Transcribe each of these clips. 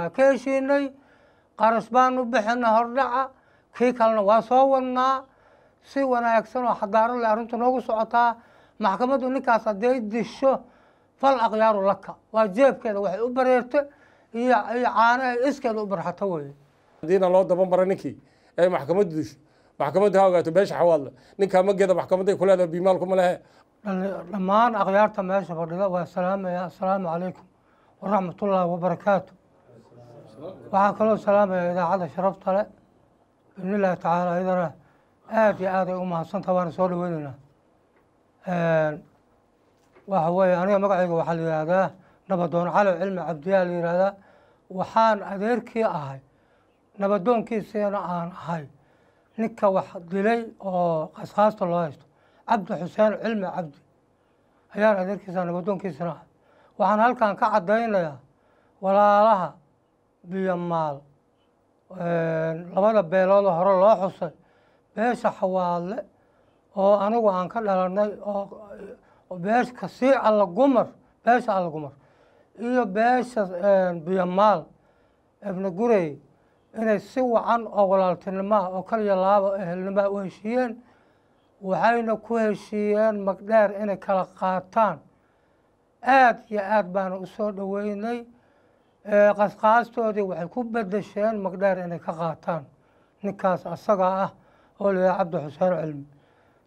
waa ka heshiinay qaras baanu u hordhaca kii kalena waa soo wadnaa si wanaagsan oo xadaaro le arrintu noogu socotaa maxkamaddu ninkaas hadday disho fal akhyaaru laka waa jeebkeeda waxay u bareerta iyo ay iskeeda u barxato weye haddiina loo mara ninkii ay maxkamaddu disho maxkamaddu ha ogaato beesha xawaadle ninkaa maggeeda maxkamadday ku leedaha biimaalkuma lehe dhammaan akhyaarta meesha fadhida waa salaamaya assalaamu calaykum waraxmatullaahi wabarakaatu waxaan kaloo salaamaya idaacadda sharafta le bidn illaahi tacaala ayadana aad iyo aad ay u mahadsantaha waana soo dhaweyneynaa waxa weeye aniga magacayga waxaa la yihahdaa nabadoon cali cilmi cabdiyaa la yihahdaa waxaan adeerkii ahay nabadoonkiisiina aan ahay ninka wax dilay oo qasaasta loo haysto cabdi xuseen cilmi cabdi ayaan adeerkiisa nabadoonkiisina ahay waxaan halkan ka caddaynayaa walaalaha biyo maal labada beeloodoo hore loo xusay beesha xawaadle oo anigu aan ka dhalanay oo beeshka sii alla beesha alla gumar iyo beesha biyo maal ibna gurey inay si wacan oo walaaltinimaha oo kaliya laaba ehelnimaha u heshiiyeen waxayna ku heshiiyeen magdheer inay kala qaataan aada iyo aada baana u soo dhoweynay qasqaastoodii waxay ku bedesheen magdheer inay ka qaataan ninkaas asaga ah oo layaa cabdi xuseen cilmi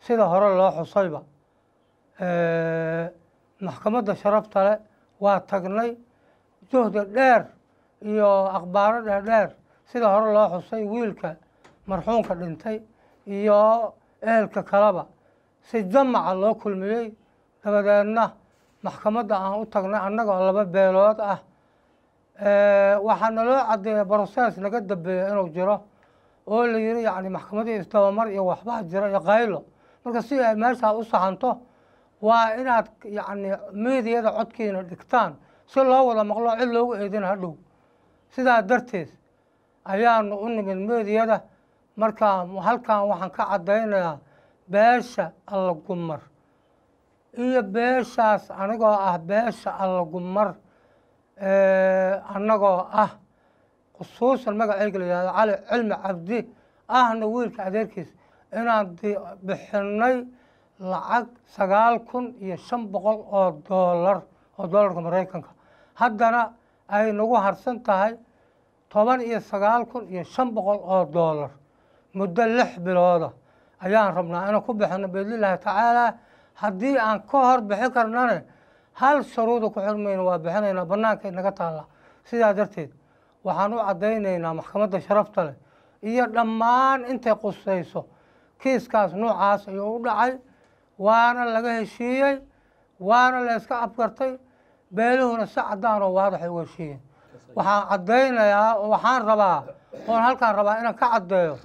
sida hore loo xusayba maxkamadda sharafta sharaftale waa tagnay juhda dheer iyo akhbaaro dheerdheer sida hore loo xusay wiilka marxuumka dhintay iyo ehelka kaleba si jamaca loo kulmiyey dabadeedna maxkamadda aan u tagnay annagoo laba beelood ah Eh, waxaa naloo caddeeya broces naga dambeeya inuu jiro oo la yidhi yani maxkamadii isdabamar iyo waxbaa jira iyo kaylo marka si ay meeshaa u sahanto waa inaad yani miidiyada codkiina dhigtaan si loo wada maqlo cid loogu eedin hadhow sidaa darteed ayaanu u nimid miidiyada marka halkan waxaan ka caddaynayaa beesha allagumar iyo beeshaas anigoo ah beesha allagumar Eh, annagoo ah khusuusan magaceyga la yihahdo cali cilmi cabdi ahna wiilka adeerkiis inaan bixinnay lacag sagaal kun iyo shan boqol oo doolar oo doolarka maraykanka haddana ay nagu harsan tahay toban iyo sagaal kun iyo shan boqol oo doolar muddo lix bilooda ayaan rabnaa inaan ku bixinno biidnillahi tacaala haddii aan ka hor bixi karnane hal sharuuda ku xirmayna waa bixinaynaa banaanka inaga taalla sidaa darteed waxaan u caddaynaynaa maxkamadda sharafta leh iyo dhammaan intay qusayso kiiskaas noocaas ayuu u dhacay waana laga heshiiyey waana layska yska afgartay beeluhuna si caddaan oo waadaxay u heshiiyeen waxaan caddaynayaa oo waxaan rabaa oon halkaan rabaa inaan ka caddeeyo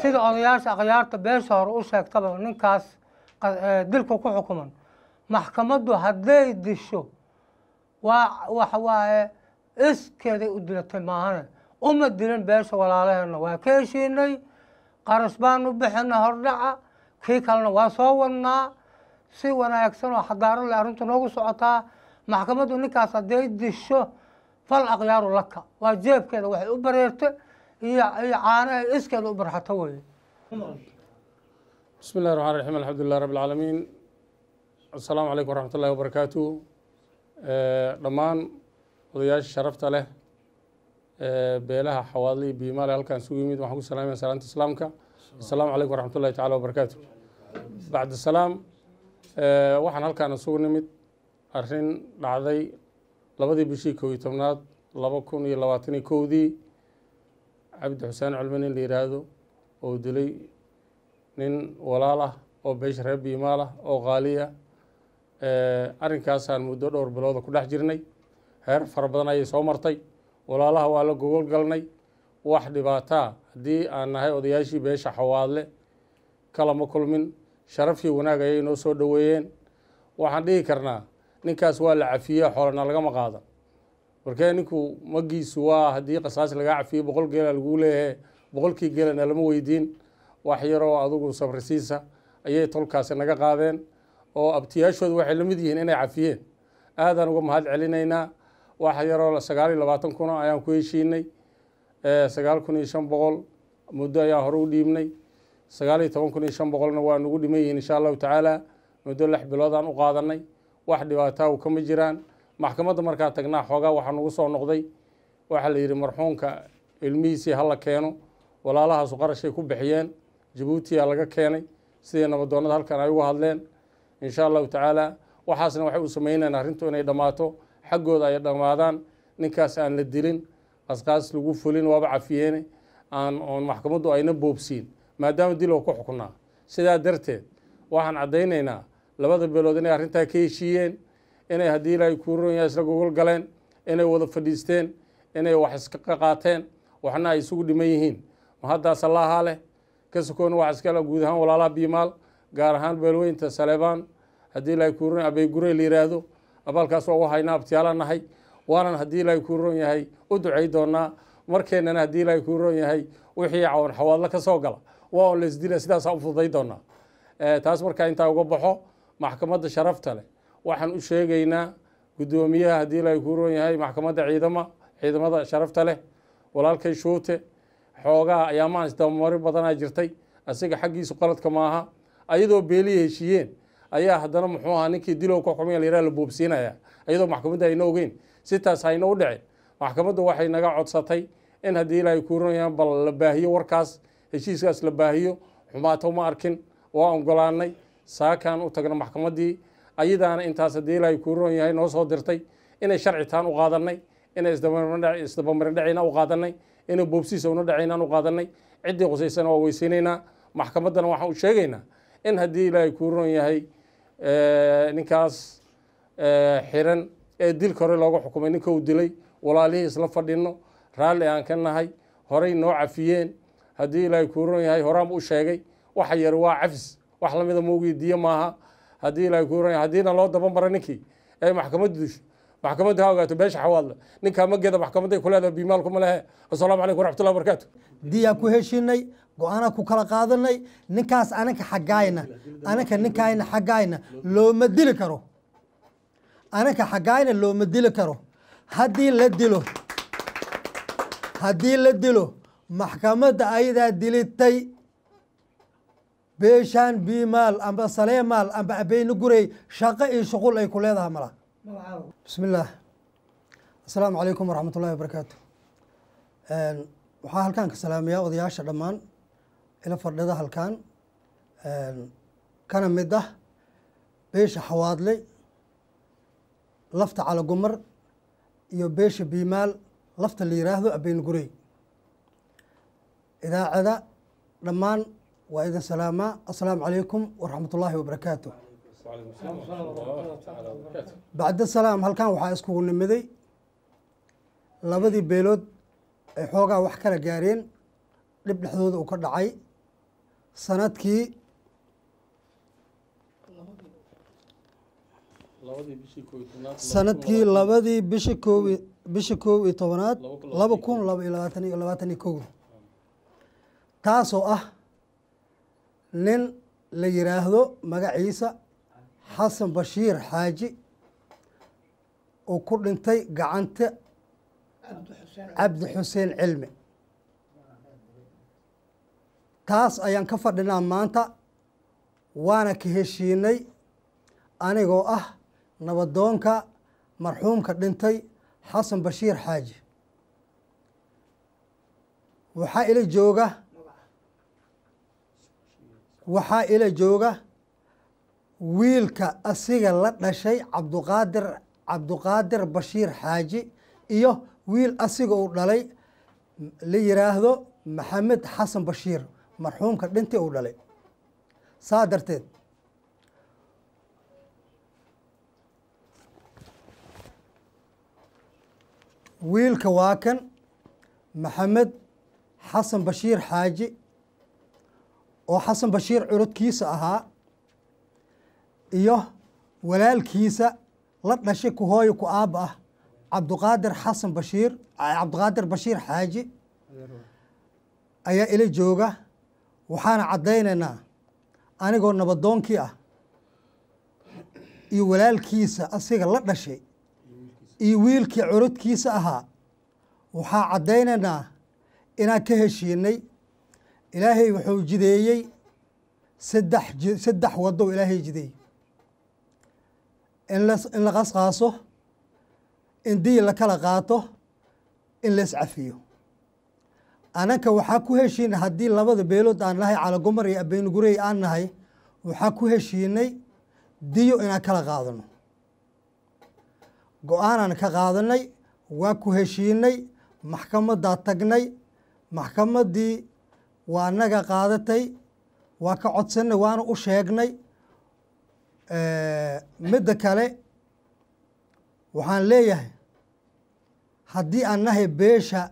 sida odayaasha akhyaarta beesha hore u sheegtaba ninkaas eh, dilka ku xukuman maxkamaddu hadday disho waa waxwaaye iskeeday u dilatay maahane uma dilin beesha walaalaheenna waa ka heshiinay qaras baanu u bixinay hordhaca kii kalena waa soo wadnaa si wanaagsan oo xadaaro le arrintu noogu socotaa maxkamaddu ninkaas hadday disho fal akhyaaru laka waa jeebkeeda waxay u bareerto iyo iyo ay iskeeda u barxata weeye bismi llahi raxmaan raxiim alxamdu rabbi alcaalamiin asalaamu calaykum waraxmatullahi wabarakaatu eh, dhammaan odayaasha sharafta leh eh, beelaha xawaadle iyo biimaale halkaan isugu yimid waxaan ku salaamaya salaanta islaamka asalaamu calaykum waraxmatullahi tacala wabarakaatu bacda salaam eh, waxaan halkaan isugu nimid arrin dhacday labadii bishii kow iyo tobnaad laba kun iyo labaatan iyo kowdii cabdi xuseen culme nin la yiraahdo oo dilay nin walaal ah oo beesha reer biimaal ah oo qaali ah. Eh, arrinkaasaan muddo dhowr bilooda ku dhex jirnay heer fara badan ayay soo martay walaalaha waa la gogolgalnay wax dhibaataa haddii aan nahay odayaashii beesha xawaadle kalama kulmin sharaf wanaag ayay noo soo dhoweeyeen waxaan dhihi karnaa ninkaas waa la cafiye xoolana lagama qaadan markee ninku maggiisu waa haddii qasaas lagaa cafiye boqol geela laguu leeyahe boqolkii geelana lama weydiin wax yaroo adugu sabrisiisa ayay tolkaasi naga qaadeen oo abtiyaashooda waxay la mid yihiin inay cafiyeen aadaan uga mahad celinaynaa wax yaroo sagaal iyo labaatan kun ayaan ku heshiinay eh, sagaal kun iyo shan boqol muddo ayaa hore u dhiibnay sagaal iyo toban kun iyo shan boqolna waa nagu dhiman yihiin insha allahu tacaala muddo lix biloodaan u qaadanay wax dhibaataa u kama jiraan maxkamadda markaa tagnaa xoogaa waxaa nagu soo noqday waxaa la yidhi marxuumka ilmihiisii hala keeno walaalahaasu qarashay ku bixiyeen jabuutiyaa laga keenay sidii nabadoonnada halkan ay uga hadleen in sha allahu tacaala waxaasna waxay u sameynayaan arrintu inay dhammaato xaggooda ay dhammaadaan ninkaas aan la dilin qasqaas lagu fulin waaba cafiyeene aan oon maxkamaddu ayna boobsiin maadaama diloo ku xuknaa sidaa darteed waxaan caddaynaynaa labada beelood inay arrintaa ka heshiiyeen inay haddii ilaahay kuu ronya isla gogol galeen inay wada fadhiisteen inay wax iskaqa qaateen waxna ay isugu dhiman yihiin ma haddaas allahaa leh ka sokoona wax iskala guud ahaan walaalaha biimaal gaar ahaan beelweynta saleebaan haddii lakuuran abeygure la yiraahdo abaalkaas waa wahaynaa abtiyaala nahay waanan haddii lakuuroon yahay u ducay doonaa markeennana haddii lakuuroon yahay wixii cawn xawaadlo ka soo gala waa laisdila sidaasaa u fududay doonaa eh, taas markaa intaa uga baxo maxkamadda sharafta leh waxaan u sheegaynaa guddoomiyaha haddii lakuuroon yahay maxkamadda ciidama ciidamada sharafta leh walaalkay shuute xoogaa ayaamaan isdabamari badanaa jirtay asiga xaggiisu qaladka maaha ayadoo beelihii heshiiyeen ayaa haddana muxuu ahaa ninkii dilow ka xumay layidhaha la boobsiinaya iyadoo maxkamadda ayna ogeyn sitaas hayna u dhicin maxkamaddu waxay naga codsatay in haddii ilaahay kuurinayaan bal la baahiyo warkaas heshiiskaas la baahiyo xumaato ma arkin waa ogolaanay saakaan u tagna maxkamaddii ayadaana intaas haddii ilaahay kuuron yahay noo soo dirtay inay sharci taan u qaadanay inay isdabamarindhacina u qaadanay inay boobsiisa una dhacayna u qaadanay ciddii qusaysana waa weysiinaynaa maxkamaddana waxaan u sheegaynaa in haddii ilaahay kuu ron yahay eh, ninkaas eh, xiran ee dilka hore looga xukumay ninka uu dilay walaalihii isla fadhinno raalli aan ka nahay horay noo cafiyeen haddii ilaahay kuu roon yahay horaanbu u sheegay waxa yar waa cafis wax lamida mawgidiye maaha haddii ilaahay kuu ron yahay haddiina loo daba maro ninkii ee maxkamaddu disho maxkamadda ha ogaato beesha xawaadla ninkaa maggeeda maxkamadday ku leedahay biimaalkuma lehe assalaamu calaykum waraxmatullahi wabarakaatu diyaan ku heshinay go aana ku kala qaadanay ninkaas anaka xaggaayna anaka ninkayna xaggaayna looma dili karo anaka xaggaayna looma dili karo haddii la dilo haddii la dilo maxkamadda ayadaa dilitay beeshaan biimaal amba saleemaal amba gurey shaqo iyo shuqul ay ku leedahay malaha bismi illaah asalaamu calaykum waraxmat ullahi wabarakaatu waxaa halkaan ka salaamayaa odayaasha dhammaan ila fadhida halkaan kana mid ah beesha xawaadle lafta calagumar iyo beesha biimaal lafta la yiraahdo abeengurey idaacada dhammaan waa idin salaamaa asalaamu calaykum waraxmat ullaahi wabarakaatu bacda salaam halkan waxaa iskugu nimiday labadii beelood ay xoogaa wax kala gaareen dhib dhexdooda uu ka dhacay sanadkii sanadkii labadii bishi koob bisha koob iyo tobanaad laba kun laba iyo labaatan iyo labaatan iyo kowda taasoo ah nin la yiraahdo magaciisa xasan bashiir xaaji uu ku dhintay gacanta cabdi xuseen cilmi taas ayaan ka fadhinaa maanta waana ka heshiinay anigoo ah nabadoonka marxuumka dhintay xasan bashiir xaaji waxaa ila jooga waxaa ila jooga wiilka asiga la dhashay cabduqaadir cabduqaadir bashiir xaaji iyo wiil asiga uu dhalay la yiraahdo maxamed xasan bashiir marxuumka dhintii uu dhalay saa darteed wiilka waa kan maxamed xasan bashiir xaaji oo xasan bashiir curudkiisa ahaa iyo walaalkiisa la dhashay ku hooyo ku aabba ah cabduqaadir xasan bashiir cabduqaadir bashiir xaaji ayaa ila jooga waxaana caddaynaynaa anigoo nabadoonkii ah iyo walaalkiisa asiga la dhashay iyo wiilkii curudkiisa ahaa waxaa caddaynaynaa inaan ka heshiinay ilaahay wuxuu jideeyey saddex saddex wadow ilaahay jideeyey in la qasqaaso in diyi la kala qaato in la iscafiyo anaka waxaa ku heshiina haddii labada beelood aan nahay calagumar iyo abeenugurey aan nahay waxaa ku heshiinay diyo inaan kala qaadano go-aanaan ka qaadanay waa ku heshiinay maxkamaddaa tagnay maxkamaddii waa naga qaadatay waa ka codsanay waana u sheegnay midda kale waxaan leeyahay haddii aan nahay beesha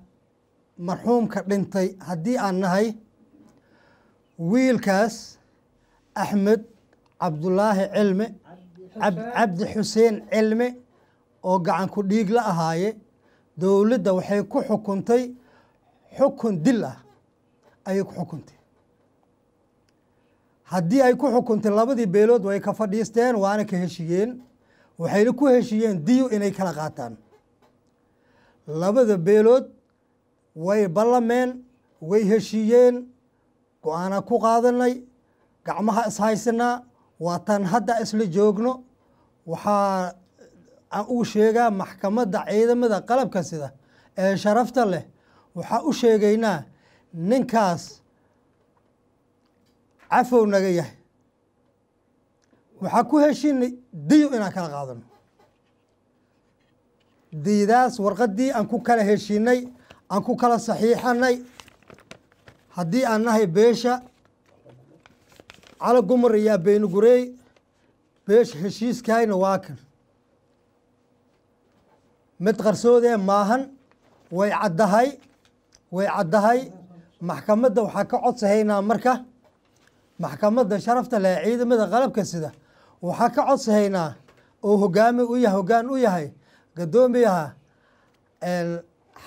marxuumka dhintay haddii aan nahay wiilkaas axmed cabdulaahi cilme cabdi xuseen cilme oo gacan ku dhiig la ahaaye dowladda waxay ku xukuntay xukun dil ah ayay ku xukuntay haddii ay ku xukuntay labadii beelood way ka fadhiisteen waana ka heshiyeen waxayna ku heshiyeen diyu inay kala qaataan labada beelood way ballameen way heshiiyeen go aana ku qaadanay gacmaha ishaysanaa waa tan hadda isla joogno waxaa u sheegaa maxkamadda ciidamada qalabka sida ee sharafta leh waxaa u sheegaynaa ninkaas cafow naga yahay waxaa ku heshiinay dayo inaan kala qaadano diidaas warqaddii aan ku kala heshiinay aan ku kala saxiixanay haddii aan nahay beesha cala gumar iyo abeenugureey beesha heshiiskayna waa kan mid qarsoodee maahan way caddahay way caddahay maxkamadda waxaa ka codsahaynaa marka maxkamadda sharafta leh ciidamada qalabka sida waxaa ka codsahaynaa oo hogaami u ya hoggaan u yahay gadoomiyaha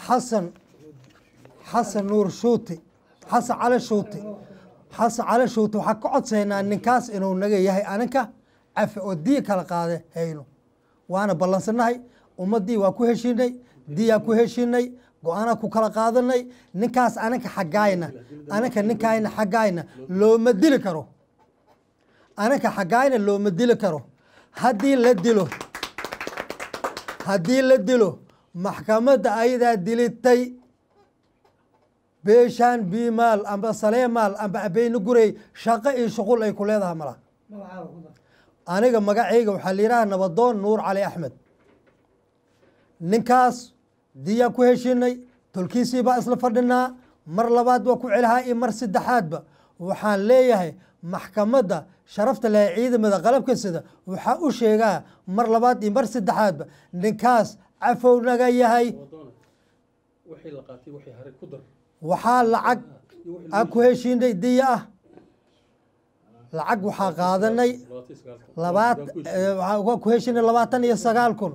xasan xasan nuur shuuti xasan cali shuuti xasan cali shuuti waxaa ka codsaynaa ninkaas inuu naga yahay aninka cafi oo diya kala qaada hayno waana ballansanahay ummaddii waa ku heshiinay diyaa ku heshiinay go aana ku kala qaadanay ninkaas anaka xaggaayna anaka ninkaayna xaggaayna looma dili karo anaka xaggaayna looma dili karo haddii la dilo haddii la dilo maxkamadda ayadaa dilitay beeshaan bii maal amba salee maal amba abeynigurey shaqo iyo shuqul ay ku leedaha mala aniga magacayga waxaa la yidhaha nabadoon nuur cali axmed ninkaas diyaa ku heshiinay tolkiisii baa isla fadhinaa mar labaad waa ku celahaa iyo mar saddexaadba waxaan leeyahay maxkamadda sharafta lehe ciidamada qalabka sida waxaa u sheegaa mar labaad iyo mar saddexaadba ninkaas cafow naga yahay waxaa lacag aan ku heshiinay diya ah lacag waxaa qaadanay waa ku heshiinay labaatan iyo sagaal kun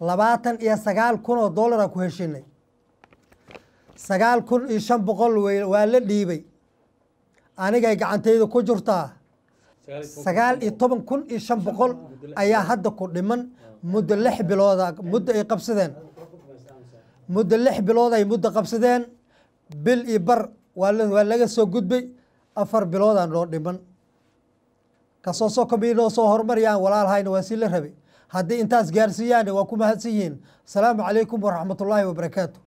labaatan iyo sagaal kun oo doolar aan ku heshinay sagaal kun iyo shan boqol waa la dhiibay anigay gacantayda ku jirtaa sagaal iyo toban kun iyo shan boqol ayaa hadda ku dhiman muddo lix bilooda muddo ay qabsadeen muddo lix bilood ay muddo qabsadeen bil iyo bar waa laga soo gudbay afar biloodaa noo dhiman kasoo soo kamii noo soo horumariyaan walaalhayna waa sii la rabay haddii intaas gaarsiiyaan waa ku mahadsan yihiin asalaamu calaykum waraxmatullaahi wabarakaatu